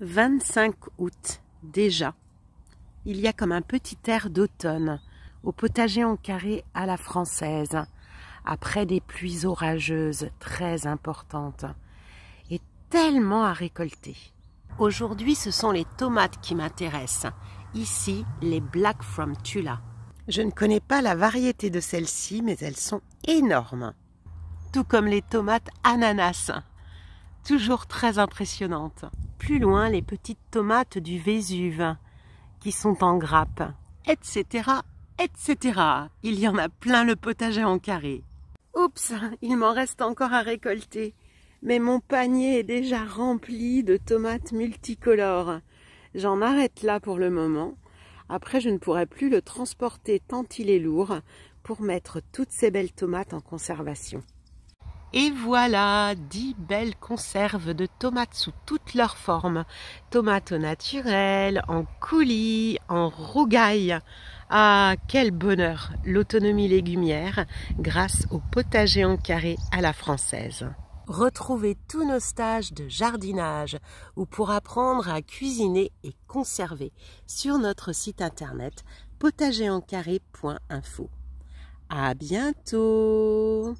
25 août, déjà. Il y a comme un petit air d'automne, au potager en carré à la française, après des pluies orageuses très importantes, et tellement à récolter. Aujourd'hui, ce sont les tomates qui m'intéressent. Ici, les Black from Tula. Je ne connais pas la variété de celles-ci, mais elles sont énormes. Tout comme les tomates ananas. Toujours très impressionnantes plus loin les petites tomates du Vésuve qui sont en grappe, etc., etc. Il y en a plein le potager en carré. Oups, il m'en reste encore à récolter, mais mon panier est déjà rempli de tomates multicolores. J'en arrête là pour le moment. Après, je ne pourrai plus le transporter tant il est lourd pour mettre toutes ces belles tomates en conservation. Et voilà, 10 belles conserves de tomates sous toutes leurs formes. Tomates au naturel, en coulis, en rougaille. Ah, quel bonheur, l'autonomie légumière grâce au potager en carré à la française. Retrouvez tous nos stages de jardinage ou pour apprendre à cuisiner et conserver sur notre site internet potagerencarré.info. À bientôt